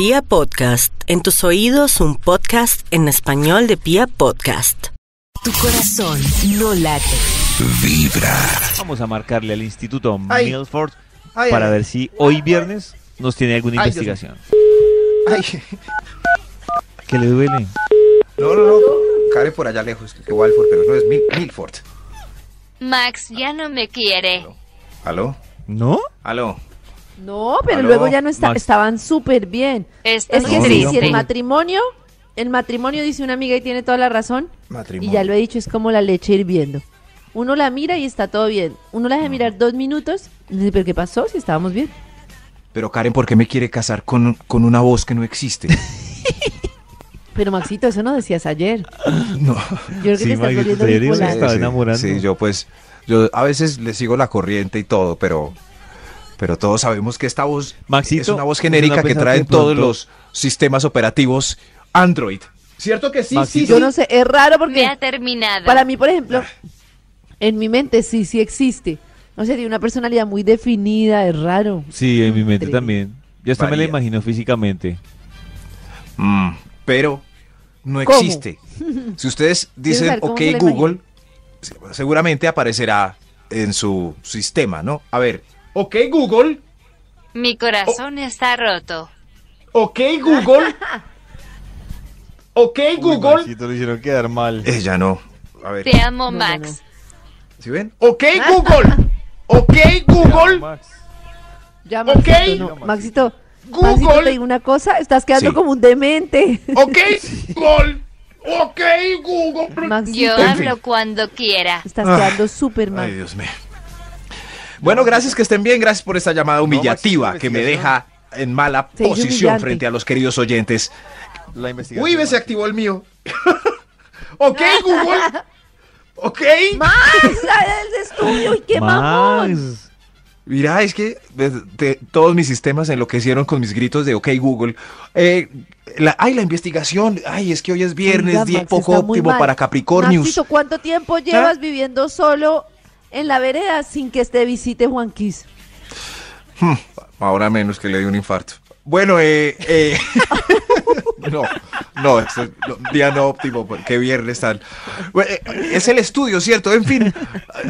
Pia Podcast, en tus oídos un podcast en español de Pia Podcast. Tu corazón no late. Vibra. Vamos a marcarle al Instituto Milford para ver si hoy viernes nos tiene alguna investigación. Ay, ¿Qué le duele? no, no, no. Care por allá lejos, Walford, pero no es Milford. Max ya no me quiere. ¿Aló? ¿No? ¿Aló? No, pero luego ya no está, estaban súper bien. es que sí, si el matrimonio, el matrimonio dice una amiga y tiene toda la razón. Matrimonio. Y ya lo he dicho, es como la leche hirviendo. Uno la mira y está todo bien. Uno la deja mirar dos minutos. Y, ¿Pero qué pasó? Si estábamos bien. Pero Karen, ¿por qué me quiere casar con, con una voz que no existe? Pero Maxito, eso no decías ayer. No. Yo creo que sí, yo pues, yo a veces le sigo la corriente y todo, pero pero todos sabemos que esta voz es una voz genérica que traen todos los sistemas operativos Android. ¿Cierto que sí? Sí, Yo no sé, es raro porque... Me ha terminado. Para mí, por ejemplo, ah. en mi mente sí, sí existe. No sé, tiene una personalidad muy definida, es raro. Sí, en mi mente también. Yo hasta me la imagino físicamente. Mm, pero no existe. Si ustedes dicen ok Google, seguramente aparecerá en su sistema, ¿no? A ver, Ok Google. Mi corazón oh. está roto. Ok Google. ok Google. lo hicieron quedar mal. Ella no. Te amo Max. ¿Sí ven? Ok Google. ok Google. Maxito, ok. Maxito. Google. te digo una cosa, estás quedando como un demente. Ok, Google. Ok, Google. Yo hablo cuando quiera. Estás quedando ah. super mal. Ay, Dios mío. Bueno, gracias que estén bien. Gracias por esta llamada humillativa que me deja en mala posición frente a los queridos oyentes. La investigación. Uy, se activó el mío. ok, Google. Ok. Más, el estudio y qué mamón. Mira, es que de, todos mis sistemas enloquecieron con mis gritos de OK Google. Eh, ay, la investigación. Ay, es que hoy es viernes, poco óptimo para Capricornius. ¿cuánto tiempo ¿Ah? llevas viviendo solo en la vereda sin que esté visite Juanquis. Hmm, ahora menos que le dé un infarto. Bueno, eh, eh no, este, no, día no óptimo, pues, qué viernes tal. Eh, es el estudio, ¿cierto? En fin,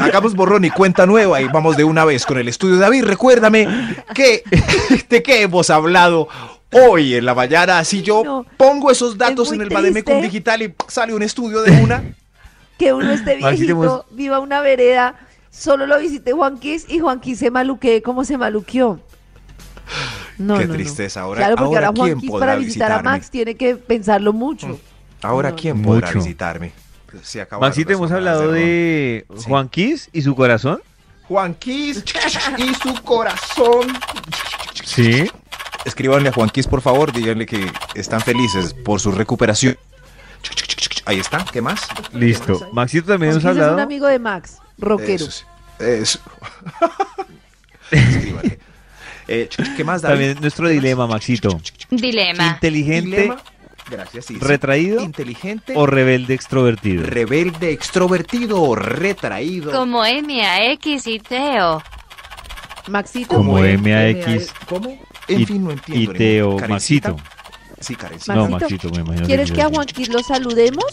hagamos borrón y cuenta nueva y vamos de una vez con el estudio. David, recuérdame que, de qué hemos hablado hoy en la vallada, Si yo pongo esos datos en el con Digital y sale un estudio de una. Que uno esté viejito, viva una vereda Solo lo visité Juanquis y Juanquis se maluqueó como se maluqueó. No, Qué tristeza. Ahora, claro, porque ahora, para visitar a Max tiene que pensarlo mucho. Mm. Ahora, ¿quién podrá visitarme? Pues Maxi, te hemos hablado de Juanquis y su corazón. Juanquis y su corazón. Sí. Escríbanle a Juanquis, por favor, díganle que están felices por su recuperación. Ahí está, ¿qué más? Listo. Maxito también nos ha hablado. Es un amigo de Max, rockero. Eso, eh, ¿Qué más, También nuestro dilema, Maxito. Dilema. Inteligente. Gracias. retraído. Inteligente. O rebelde extrovertido. Rebelde extrovertido o retraído. Como M.A.X. X y Teo. Maxito. Como M.A.X. X. ¿Cómo? Y Teo, Maxito. Sí, Maxito, ¿Quieres que a Juanquis lo saludemos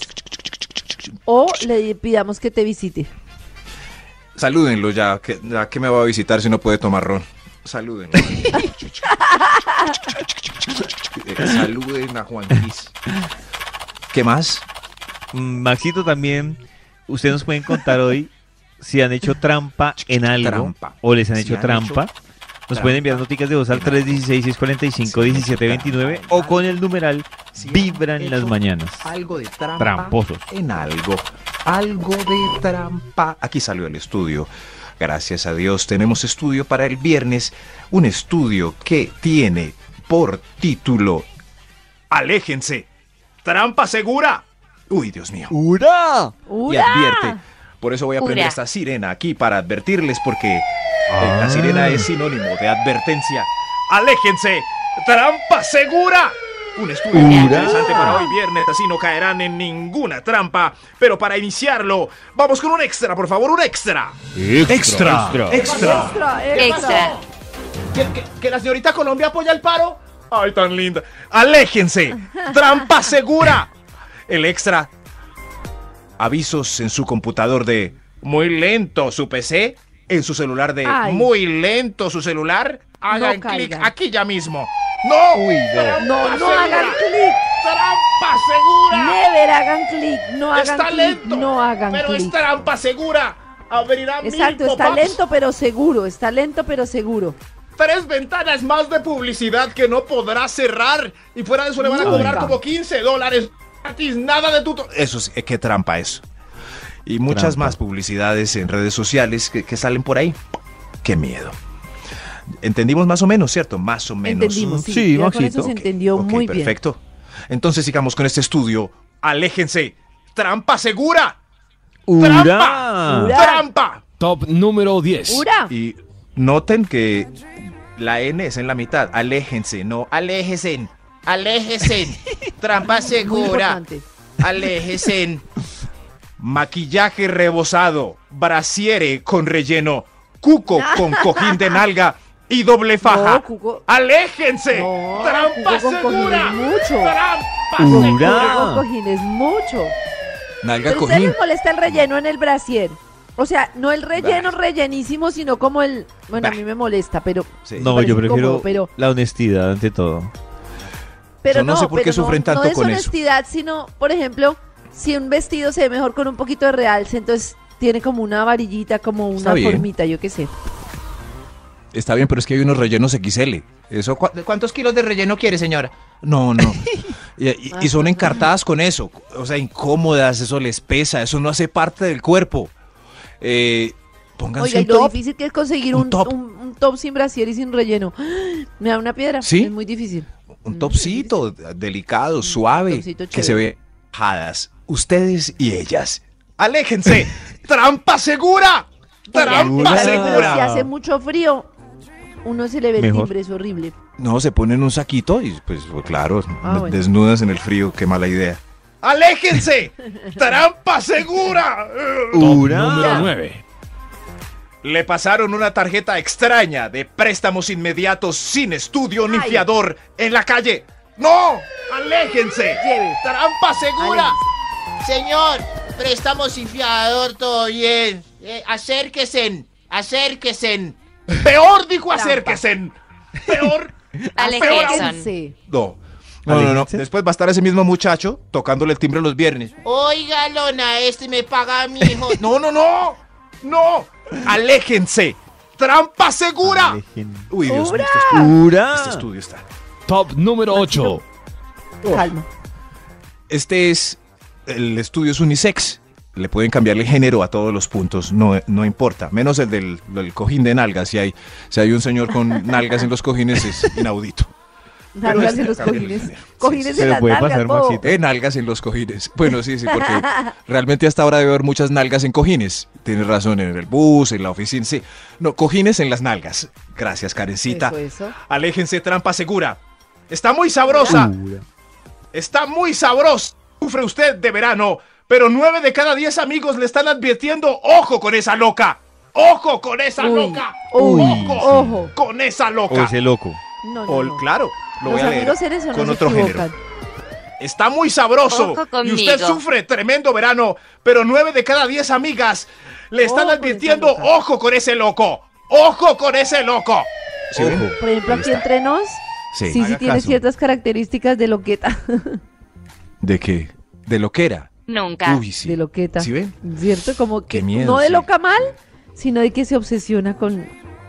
o le pidamos que te visite? Salúdenlo ya, que, me va a visitar si no puede tomar ron. Salúdenlo. Eh, saluden a Juanquis. ¿Qué más? Mm, Maxito también, ustedes nos pueden contar hoy si han hecho trampa en algo o les han hecho trampa. Nos pueden enviar noticias de voz al 316-645-1729 o con el numeral Vibran las mañanas. Algo de trampa. Tramposos. En algo. Algo de trampa. Aquí salió el estudio. Gracias a Dios tenemos estudio para el viernes. Un estudio que tiene por título Aléjense. Trampa segura. Uy, Dios mío. ¡Ura! ¡Ura! Y advierte por eso voy a poner esta sirena aquí para advertirles porque eh, la ah. sirena es sinónimo de advertencia. ¡Aléjense! ¡Trampa segura! Un estudio muy interesante para hoy viernes, así no caerán en ninguna trampa. Pero para iniciarlo, vamos con un extra, por favor, un extra. Extra. Extra. Extra. extra. que la señorita Colombia apoya el paro? Ay, tan linda. Aléjense. Trampa segura. El extra avisos en su computador de muy lento su PC, en su celular de muy lento su celular, hagan clic aquí ya mismo. ¡No! no, no, hagan clic. ¡Trampa segura! Never hagan clic, no hagan Está lento, no hagan pero es trampa segura. Abrirá Exacto, está lento pero seguro, está lento pero seguro tres ventanas más de publicidad que no podrá cerrar. Y fuera de eso le van a cobrar como 15 dólares nada de tuto. Eso es qué trampa eso. Y muchas más publicidades en redes sociales que, salen por ahí. Qué miedo. Entendimos más o menos, ¿cierto? Más o menos. sí, sí muy perfecto. Entonces sigamos con este estudio. Aléjense. Trampa segura. Trampa. Trampa. Top número 10. Y noten que la N es en la mitad. Aléjense, no aléjense. Aléjese. Trampa segura. Aléjense Maquillaje rebosado. Brasiere con relleno. Cuco con cojín de nalga y doble faja. ¡Aléjense! ¡Trampa segura! Mucho. ¡Trampa segura! con cojín es mucho. Nalga cojín. molesta el relleno en el brasier. O sea, no el relleno rellenísimo, sino como el... Bueno, a mí me molesta, pero... No, yo prefiero pero... la honestidad ante todo. Pero no, sé por qué sufren tanto no es honestidad, sino, por ejemplo, si un vestido se ve mejor con un poquito de realce, entonces tiene como una varillita, como una formita, yo qué sé. Está bien, pero es que hay unos rellenos XL. Eso, ¿Cuántos kilos de relleno quiere, señora? No, no. y, son ah. encartadas con eso. O sea, incómodas, eso les pesa, eso no hace parte del cuerpo. Eh, pónganse Oiga, lo difícil que es conseguir un, top. sin brasier y sin relleno. Me da una piedra. ¿Sí? Es muy difícil. Un mm, topsito delicado, suave, que se ve jadas. Ustedes y ellas. ¡Aléjense! ¡Trampa segura! ¡Trampa segura! Si hace mucho frío, uno se le ve el timbre, es horrible. No, se ponen un saquito y pues, pues claro, ah, desnudas en el frío, qué mala idea. ¡Aléjense! ¡Trampa segura! número 9. Le pasaron una tarjeta extraña de préstamos inmediatos sin estudio ni fiador en la calle. ¡No! ¡Aléjense! ¡Trampa segura! Señor, préstamos sin fiador, todo bien. Eh, acérquese, acérquese. Peor dijo acérquese. Peor. Aléjense. No. No, no, no. Después va a estar ese mismo muchacho tocándole el timbre los viernes. Oiga, Lona, este me paga a mi hijo. no, no, no. ¡No! ¡Aléjense! ¡Trampa segura! Uy, Dios mío, este estudio, este estudio está. Top número 8. Calma. Este es. El estudio es unisex. Le pueden cambiarle género a todos los puntos, no, no importa. Menos el del, del cojín de nalgas. Si hay, si hay un señor con nalgas en los cojines, es inaudito. Nalgas en los cojines. cojines en puede nalgas, pasar, eh, nalgas en los cojines. Bueno, sí, sí, porque realmente hasta ahora debe haber muchas nalgas en cojines. Tienes razón, en el bus, en la oficina, sí. No, cojines en las nalgas. Gracias, Karencita. Aléjense, trampa segura. Está muy sabrosa. Está muy sabrosa. Sufre usted de verano, pero nueve de cada diez amigos le están advirtiendo, ojo con esa loca. Ojo con esa loca. ojo, con esa loca. O ese loco. Claro, lo voy a leer con otro género. Está muy sabroso y usted sufre tremendo verano, pero nueve de cada diez amigas le están advirtiendo, ojo con ese loco, ojo con ese loco. por ejemplo, aquí entre nos, sí, sí, tiene ciertas características de loqueta. ¿De qué? ¿De loquera? Nunca. Uy, sí. De loqueta. ¿Sí ven? ¿Cierto? Como que no de loca mal, sino de que se obsesiona con...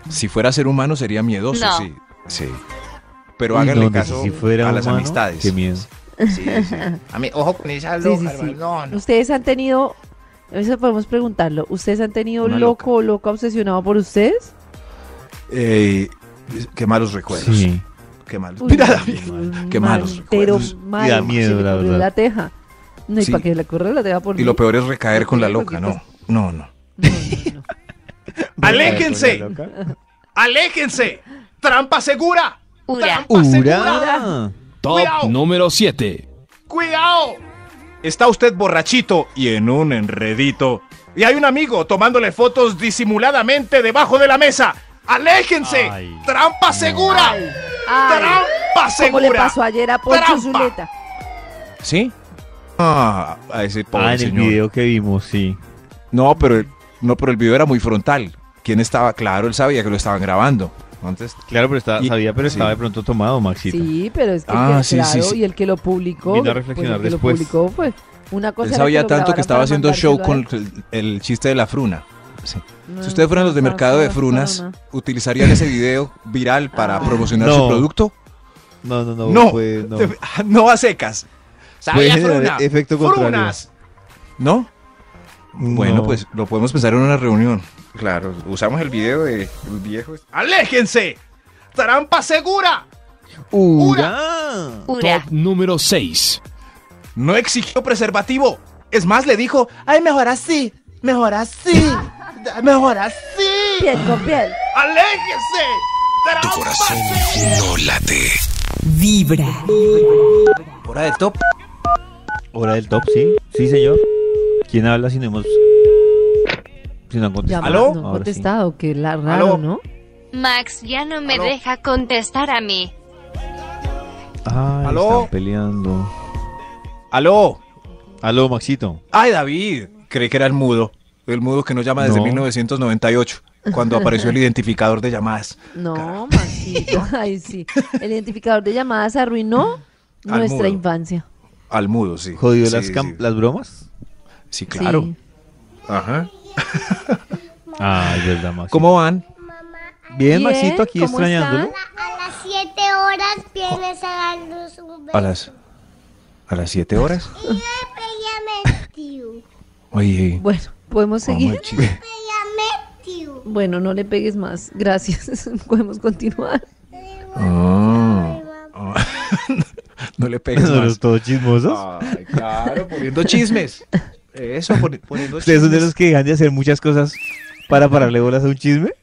Si fuera ser humano sería miedoso, sí. Sí. Pero háganle caso a las amistades. Qué miedo. A mí, ojo con esa loca, Ustedes han tenido, veces podemos preguntarlo, ¿ustedes han tenido loco o loca obsesionado por ustedes? Eh, qué malos recuerdos. Sí. Qué malos. Uy, Mira, qué malos recuerdos. Pero y la La teja. No, y para que la corra la teja por Y lo peor es recaer con la loca, no. no, no. ¡Aléjense! ¡Aléjense! Trampa segura. Trampa segura. Top número 7. Cuidado. Está usted borrachito y en un enredito. Y hay un amigo tomándole fotos disimuladamente debajo de la mesa. ¡Aléjense! ¡Trampa segura! ¡Trampa segura! Como le pasó ayer a Zuleta. ¿Sí? Ah, a ese pobre ah, el video que vimos, sí. No, pero no, pero el video era muy frontal. Quien estaba claro, él sabía que lo estaban grabando. Antes, claro, pero estaba, sabía, pero estaba de pronto tomado, Maxito. Sí, pero es que, ah, sí, claro, sí, y el que lo publicó, Vino a pues, reflexionar después. lo publicó, pues, una cosa Él sabía tanto que estaba haciendo show con el, chiste de la fruna. si ustedes fueran los de mercado de frunas, ¿utilizarían ese video viral para ah. promocionar su producto? No, no, no. No, no. a secas. Sabía fruna. Efecto contrario. Frunas. ¿No? Bueno, pues lo podemos pensar en una reunión. Claro, usamos el video de los viejos. Este. ¡Aléjense! ¡Tarampa segura! Ura. Top número 6. No exigió preservativo. Es más, le dijo, ay, mejor así, mejor así, mejor así. Piel con piel. ¡Aléjense! Tu corazón no late. Vibra. Hora del top. Hora del top, sí. Sí, señor. ¿Quién habla si no hemos si no contestado. ¿Aló? No contestado, que la ¿no? Max ya no me deja contestar a mí. Ay, están peleando. ¿Aló? ¿Aló, Maxito? Ay, David, creí que era el mudo. El mudo que nos llama desde 1998 cuando apareció el identificador de llamadas. No, Maxito, ay sí. El identificador de llamadas arruinó nuestra infancia. Al mudo, sí. ¿Jodió las, las bromas? Sí, claro. Ajá. Ay, verdad, más. ¿Cómo van? Bien, Bien, Maxito, aquí extrañando. extrañándolo. A las 7 horas vienes a darnos un A las, a las 7 horas. Y me Oye. Bueno, podemos seguir. Bueno, no le pegues más. Gracias. Podemos continuar. Oh. no le pegues más. todos chismosos. Ay, claro, poniendo chismes. Eso, poniendo ¿Ustedes son de los que dejan de hacer muchas cosas para pararle bolas a un chisme?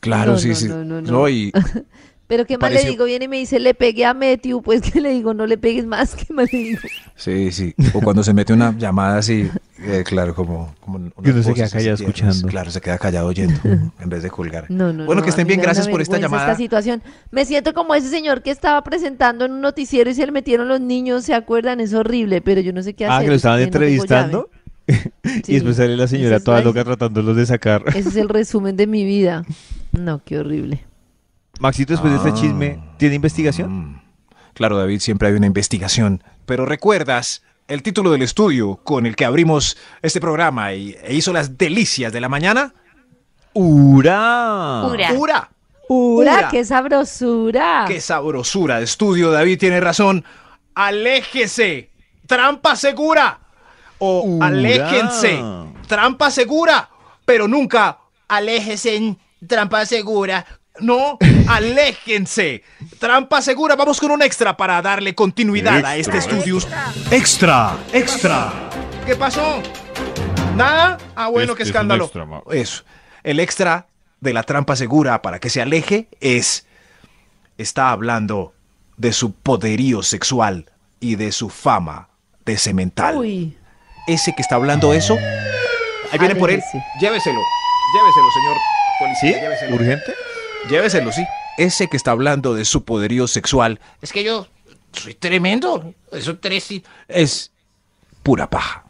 Claro, sí, sí. No, no, no. y... Pero qué más le digo, viene y me dice, le pegué a Matthew, pues que le digo, no le pegues más, ¿Qué más le digo. Sí, sí. O cuando se mete una llamada así, eh, claro, como, como se queda callado pues, escuchando. Claro, se queda callado oyendo en vez de colgar. bueno, que estén bien, gracias por esta llamada. Esta situación. Me siento como ese señor que estaba presentando en un noticiero y se le metieron los niños, ¿se acuerdan? Es horrible, pero yo no sé qué hacer. Ah, que lo estaban entrevistando. y después sale la señora toda loca tratándolos de sacar. Ese es el resumen de mi vida. No, qué horrible. Maxito, después de este ah. chisme, ¿tiene investigación? Mm. Claro, David, siempre hay una investigación. Pero recuerdas el título del estudio con el que abrimos este programa e hizo las delicias de la mañana? Ura. Ura. Ura. qué sabrosura. Qué sabrosura. Estudio, David tiene razón. Aléjese. Trampa segura. O aléjense. Trampa segura. Pero nunca aléjese. Trampa segura. No, aléjense. Trampa segura, vamos con un extra para darle continuidad a este estudio. Extra, extra. ¿Qué pasó? ¿Nada? Ah, bueno, qué escándalo. Es El extra de la trampa segura para que se aleje es... Está hablando de su poderío sexual y de su fama de cemental. Uy. Ese que está hablando eso, ahí viene por él. Lléveselo, lléveselo, señor policía. ¿Urgente? Lléveselo, sí. Ese que está hablando de su poderío sexual. Es que yo soy tremendo. Eso tres Es pura paja.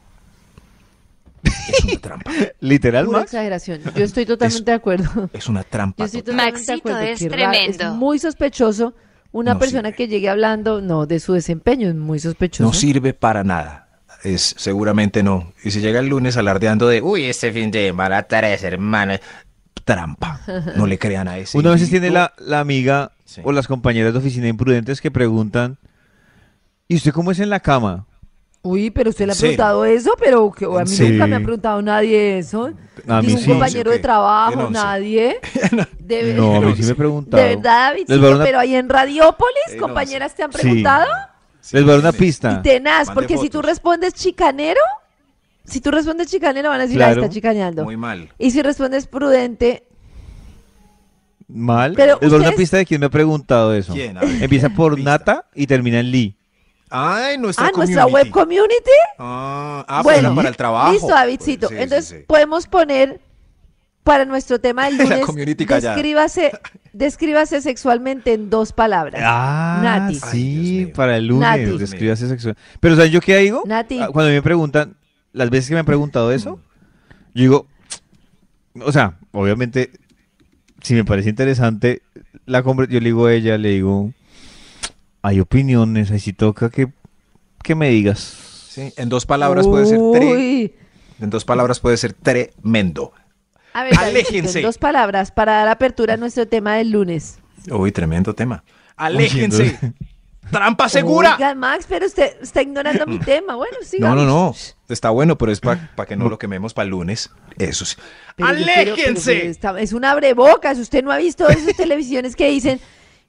Es una trampa. Literal, Pura Max? exageración. Yo estoy totalmente de acuerdo. Es una trampa. Yo Es tremendo. Es muy sospechoso una persona que llegue hablando, no, de su desempeño, es muy sospechoso. No sirve para nada. Es, seguramente no. Y si llega el lunes alardeando de, uy, este fin de semana tres hermanos trampa. No le crean a ese. Una vez tiene la, la amiga o las compañeras de oficina imprudentes que preguntan, ¿y usted cómo es en la cama? Uy, pero usted le ha preguntado eso, pero a mí nunca me ha preguntado nadie eso. A mí compañero de trabajo, nadie. De, no, sí me De verdad, pero ahí en Radiópolis, eh, compañeras, ¿te han preguntado? Les voy a dar una pista. Y tenaz, porque si tú respondes chicanero, si tú respondes chicanero, van a decir, ah, claro, ah, está chicañando. Muy mal. Y si respondes prudente, Mal. Pero es una pista de quién me ha preguntado eso. ¿Quién? Empieza por Nata y termina en Lee. Ay, nuestra ah, nuestra web community. Ah, ah pues bueno, para el trabajo. Listo, Davidcito. Pues Entonces podemos poner para nuestro tema del lunes. La descríbase, descríbase sexualmente en dos palabras. Ah, Nati. sí, para el lunes. Descríbase sexualmente. Pero ¿sabes yo qué digo? Nati. Ah, cuando me preguntan, las veces que me han preguntado eso, yo digo, o sea, obviamente, si me parece interesante, la yo le digo a ella, le digo, hay opiniones, ahí toca que, que me digas. Sí, en dos palabras puede ser en dos palabras puede ser tremendo. A ver, En dos palabras para dar apertura a nuestro tema del lunes. Uy, tremendo tema. Aléjense. Trampa segura. Max, pero usted está ignorando mi tema. Bueno, sí. No, no, no. Está bueno, pero es para que no lo quememos para el lunes. Eso sí. ¡Aléjense! es una abrebocas. Usted no ha visto esas televisiones que dicen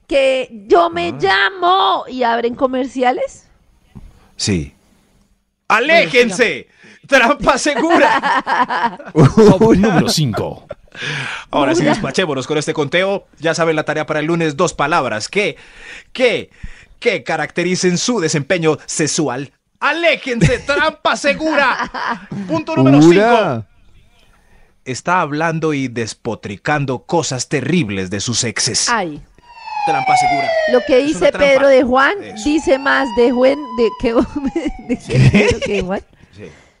que yo me ah. llamo y abren comerciales. Sí. ¡Aléjense! ¡Trampa segura! número 5. Ahora sí, despachémonos con este conteo. Ya saben la tarea para el lunes, dos palabras. ¿Qué? ¿Qué? que caractericen su desempeño sexual. Aléjense, trampa segura. Punto número 5. Está hablando y despotricando cosas terribles de sus exes. Ay. Trampa segura. Lo que dice Pedro de Juan dice más de Juan de que, de Juan.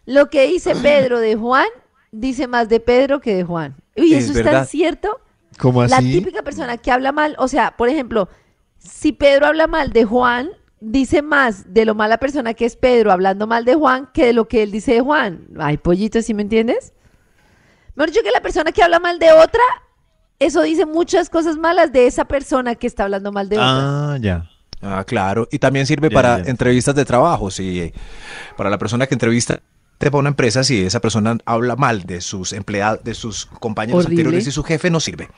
Lo que dice Pedro de Juan dice más de Pedro que de Juan. ¿Y eso tan cierto. ¿Cómo así? La típica persona que habla mal, o sea, por ejemplo, si Pedro habla mal de Juan, dice más de lo mala persona que es Pedro hablando mal de Juan que de lo que él dice de Juan. Ay, pollito, ¿sí me entiendes? Mejor dicho que la persona que habla mal de otra, eso dice muchas cosas malas de esa persona que está hablando mal de otra. Ah, ya. Ah, claro. Y también sirve para entrevistas de trabajo, Si Para la persona que entrevista te para una empresa, si esa persona habla mal de sus empleados, de sus compañeros anteriores y su jefe, no sirve.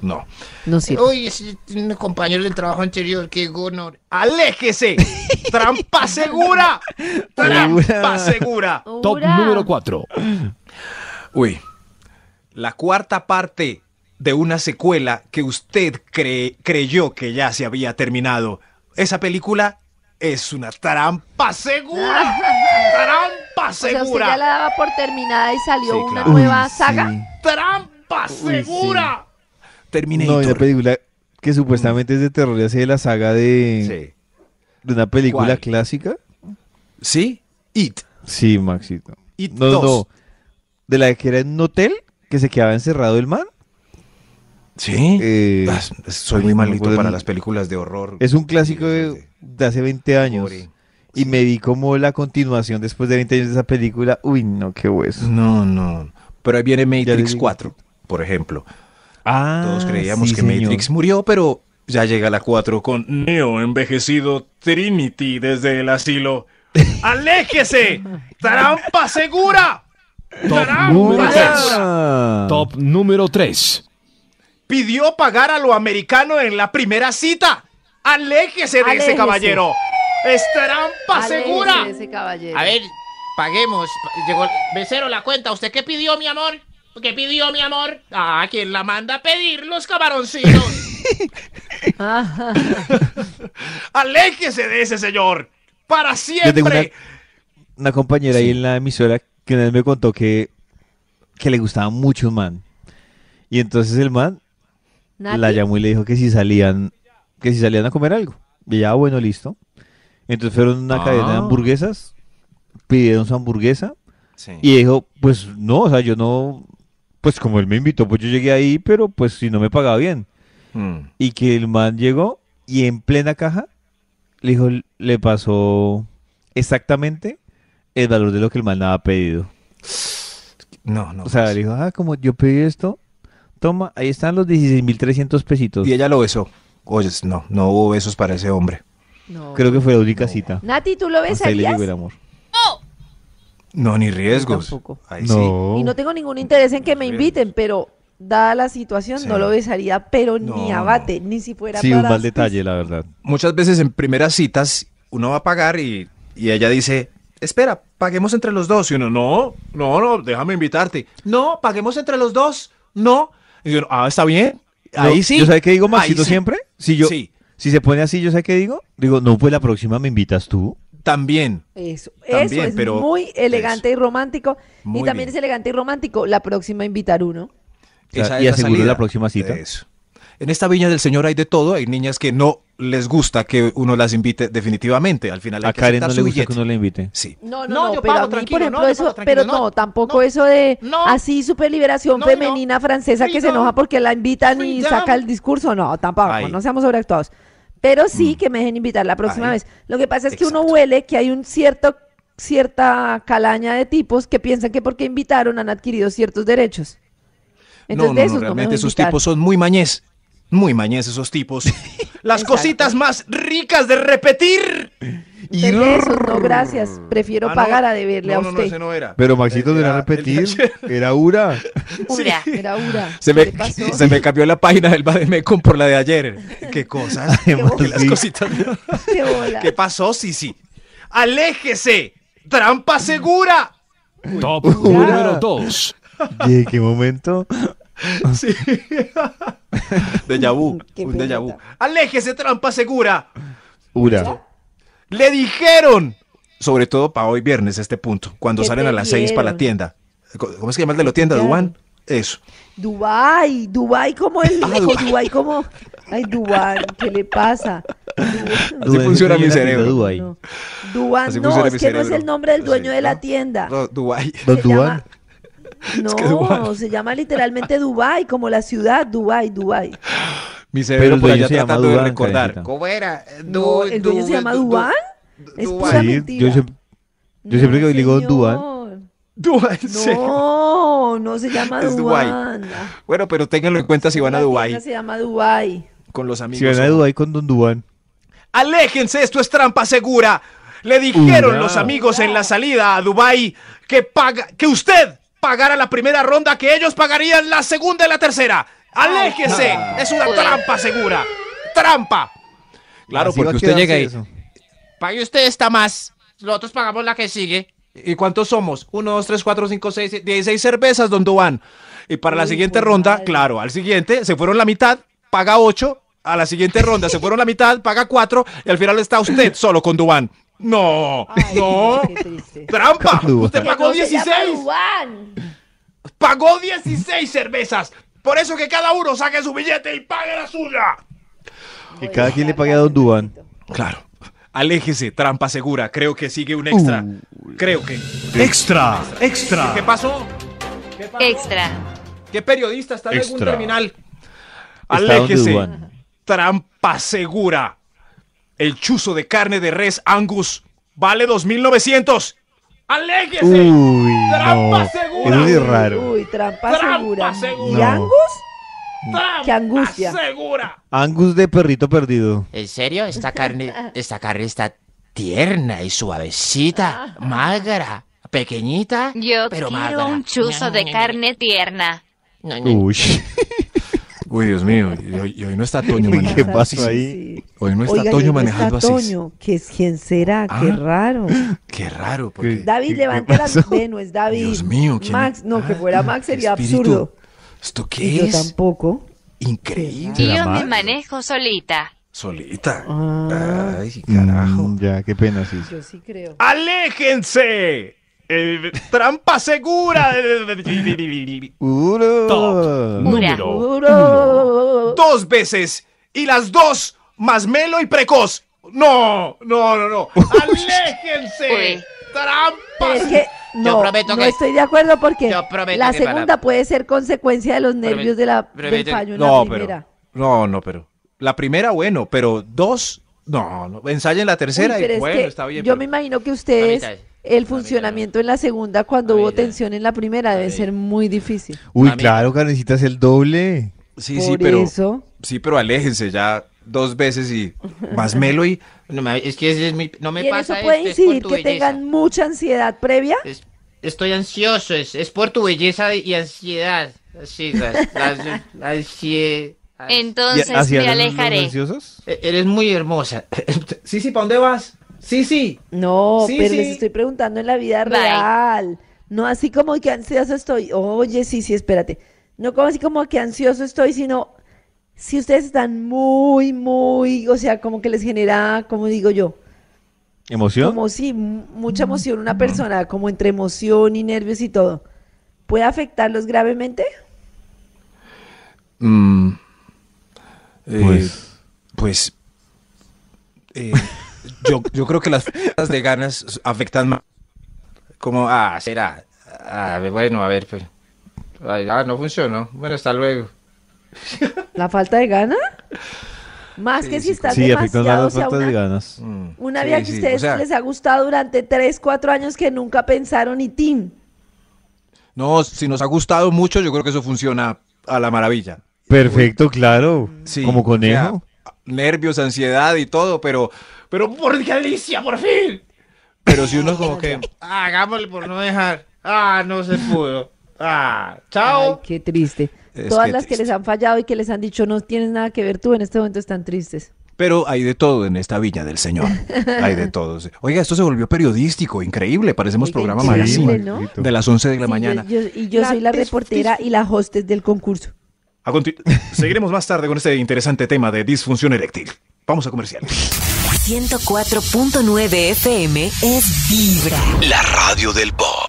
No. No sirve. Oye, un compañero del trabajo anterior, que honor. ¡Aléjese! ¡Trampa segura! ¡Trampa segura! Top número 4. Uy, la cuarta parte de una secuela que usted creyó que ya se había terminado. Esa película es una trampa segura. ¡Trampa segura! ya la daba por terminada y salió una nueva saga. ¡Trampa segura! terminé No, una película que supuestamente es de terror, y hace de la saga de, de una película clásica. ¿Sí? It. Sí, Maxito. It no, De la que era en un hotel que se quedaba encerrado el man. Sí. Eh, ah, soy muy malito para las películas de horror. Es un clásico de, hace 20 años. Y me vi como la continuación después de 20 años de esa película. Uy, no, qué hueso. No, no. Pero ahí viene Matrix 4, por ejemplo. Todos ah, creíamos que Matrix murió, pero ya llega la 4 con Neo envejecido Trinity desde el asilo. ¡Aléjese! ¡Trampa segura! Top número segura! Top número 3. Pidió pagar a lo americano en la primera cita. ¡Aléjese de ese caballero! ¡Es trampa segura! A ver, paguemos. Llegó el la cuenta. ¿Usted qué pidió, mi amor? ¿Qué pidió, mi amor? Ah, quien la manda a pedir? Los camaroncitos. Aléjese de ese señor. Para siempre. una, compañera ahí en la emisora que me contó que, le gustaba mucho un man. Y entonces el man la llamó y le dijo que si salían, que si salían a comer algo. Y ya, ah, bueno, listo. Entonces fueron a una ah. cadena de hamburguesas, pidieron su hamburguesa. Y dijo, pues no, o sea, yo no, pues como él me invitó, pues yo llegué ahí, pero pues si no me pagaba bien. Mm. Y que el man llegó y en plena caja le dijo, le pasó exactamente el valor de lo que el man había pedido. No, no. O sea, pues. le dijo, ah, como yo pedí esto, toma, ahí están los 16.300 pesitos. Y ella lo besó. Oye, no, no hubo besos para ese hombre. No. Creo que fue la única cita. Nati, ¿tú lo besarías? ahí le el amor. No, ni riesgos. Ahí Sí. Y no tengo ningún interés en que me inviten, pero dada la situación, no lo besaría, pero ni abate, ni si fuera sí, un mal detalle, la verdad. Muchas veces en primeras citas uno va a pagar y, ella dice, espera, paguemos entre los dos. Y uno, no, no, no, déjame invitarte. No, paguemos entre los dos. No. Y yo, ah, está bien. Ahí sí. ¿Yo sé qué digo, Maxito, siempre? Si yo, Si se pone así, ¿yo sé qué digo? Digo, no, pues la próxima me invitas tú. También. Eso, es muy elegante y romántico. y también es elegante y romántico la próxima invitar uno. y aseguro la, próxima cita. En esta viña del Señor hay de todo, hay niñas que no les gusta que uno las invite definitivamente. Al final a Karen no le gusta que uno la invite. Sí. No, no, pero pago, a no, eso, pero no, tampoco eso de así super liberación femenina francesa que se enoja porque la invitan y saca el discurso, no, tampoco, no seamos sobreactuados. Pero sí mm. que me dejen invitar la próxima vez. Lo que pasa es que uno huele que hay un cierto cierta calaña de tipos que piensan que porque invitaron han adquirido ciertos derechos. Entonces, no, no, realmente esos tipos son muy mañez. Muy mañez esos tipos. Las cositas más ricas de repetir. Y eso no, gracias. Prefiero ah, pagar a deberle a usted. No, no era. Pero Maxito, eh, de ah, repetir? Era Ura. Ura, era Ura. Se me, cambió la página del con por la de ayer. Qué cosa? Qué, las cositas. Qué, bola. ¿Qué pasó, Sisi? ¡Aléjese! ¡Trampa segura! Top número 2. ¿Y qué momento? Sí. de Yabú. Un De ¡Aléjese, trampa segura! Ura. Le dijeron, sobre todo para hoy viernes, este punto, cuando salen a las seis para la tienda. ¿Cómo es que llaman de la tienda, Duan? Eso. Dubai, Dubai como el hijo! Ah, Dubai. como ay Dubai, ¿qué le pasa? funciona mi cerebro. Dubai. No. es que no es el nombre del dueño de la tienda. No, Dubai. No, se llama literalmente Dubai como la ciudad, Dubai, Dubai. Mi cerebro Pero por allá tratando de recordar. ¿Cómo era? No, ¿El dueño se llama Duván? Es pura yo siempre, yo siempre que digo Dubán. Duván, Dubái, No, no se llama Bueno, pero ténganlo en cuenta si van a Dubái Se llama Dubái. con los amigos. si van a Dubái con Don Dubán. ¡Aléjense! ¡Esto es trampa segura! Le dijeron los amigos en la salida a Dubái que, que usted pagara la primera ronda, que ellos pagarían la segunda y la tercera. ¡Aléjese! Ah. Es una trampa segura. ¡Trampa! Claro, porque usted llega ahí. Pague usted esta más. Nosotros pagamos la que sigue. ¿Y cuántos somos? 1, 2, 3, 4, 5, 6, 16 cervezas, don Dubán. Y para la siguiente pues, ronda, claro, al siguiente se fueron la mitad, paga ocho, A la siguiente ronda se fueron la mitad, paga cuatro Y al final está usted solo con Dubán. No, no. ¡Trampa! Usted pagó 16. Pagó 16 cervezas. Por eso que cada uno saque su billete y pague la suya. ¿Y cada quien le pague a Don Duan. Claro. Aléjese, trampa segura. Creo que sigue un extra. Creo que. Extra, extra. ¿Qué pasó? ¿Qué pasó? Extra. ¿Qué periodista está en algún terminal? Aléjese. Trampa segura. El chuzo de carne de res Angus vale 2.900 ¡Aléjese! Uy, ¡Trampa segura! Es muy raro. Uy, trampa, trampa segura. ¿Y Angus? Trampa ¡Qué angustia! segura! Angus de perrito perdido. ¿En serio? Esta carne, esta carne está tierna y suavecita, magra, pequeñita, Yo pero quiero un chuzo de carne tierna. Uy. Uy, Dios mío, hoy no está Toño manejando. ¿Qué Hoy no está Toño manejando así. Toño, que es ¿Quién será, ah, qué raro. Qué raro. David, levanta la mano, no es David. Dios mío, ¿quién? Max, no, que fuera ah, Max sería absurdo. ¿Esto qué es? Yo tampoco. Increíble. Yo me manejo solita. Solita. Ah. Ay, carajo. Mm, ya, qué pena, sí. Yo sí creo. ¡Aléjense! Eh, trampa segura. Top veces y las dos más melo y precoz. No, no, no, no. Aléjense. Trampas. no, yo prometo no estoy de acuerdo porque la segunda puede ser consecuencia de los nervios de la, del fallo en la primera. no, no, pero la primera, bueno, pero dos, no, no ensayen la tercera y bueno, está bien. Yo me imagino que ustedes el funcionamiento en la segunda cuando hubo tensión en la primera debe ser muy difícil. Uy, claro, que necesitas el doble. Sí, sí, pero eso sí, pero aléjense ya dos veces y más melo y... No me, es que no me eso puede incidir que tengan mucha ansiedad previa? estoy ansioso, es, por tu belleza y ansiedad. Así, Entonces me alejaré. E, eres muy hermosa. sí, sí, ¿para dónde vas? Sí, sí. No, pero les estoy preguntando en la vida real. No así como que ansioso estoy. Oye, sí, sí, espérate. No como así como que ansioso estoy, sino si ustedes están muy, muy, o sea, como que les genera, como digo yo, ¿Emoción? Como sí, mucha emoción. Una persona como entre emoción y nervios y todo. ¿Puede afectarlos gravemente? Mm, eh, pues. Pues. Eh, yo, creo que las de ganas afectan más. Como, ah, será. Ah, bueno, a ver, pero, pues. ah, no funcionó. Bueno, hasta luego. ¿La falta de gana? Más que si estás sí, demasiado, o de ganas. Mm. una vida que a ustedes les ha gustado durante 3, 4 años que nunca pensaron y Tim. No, si nos ha gustado mucho, yo creo que eso funciona a la maravilla. Perfecto, claro. Como conejo. nervios, ansiedad y todo, pero, pero por Galicia, por fin. Pero si uno como que, ah, hagámosle por no dejar. Ah, no se pudo. Ah, chao. qué triste. Todas las que les han fallado y que les han dicho no tienes nada que ver tú en este momento están tristes. Pero hay de todo en esta villa del Señor. Hay de todo. Oiga, esto se volvió periodístico, increíble. Parecemos programa magazine de las 11 de la mañana. y yo soy la reportera y la hostes del concurso. Seguiremos más tarde con este interesante tema de disfunción eréctil. Vamos a comerciales. 104.9 FM es Vibra. La radio del Bob.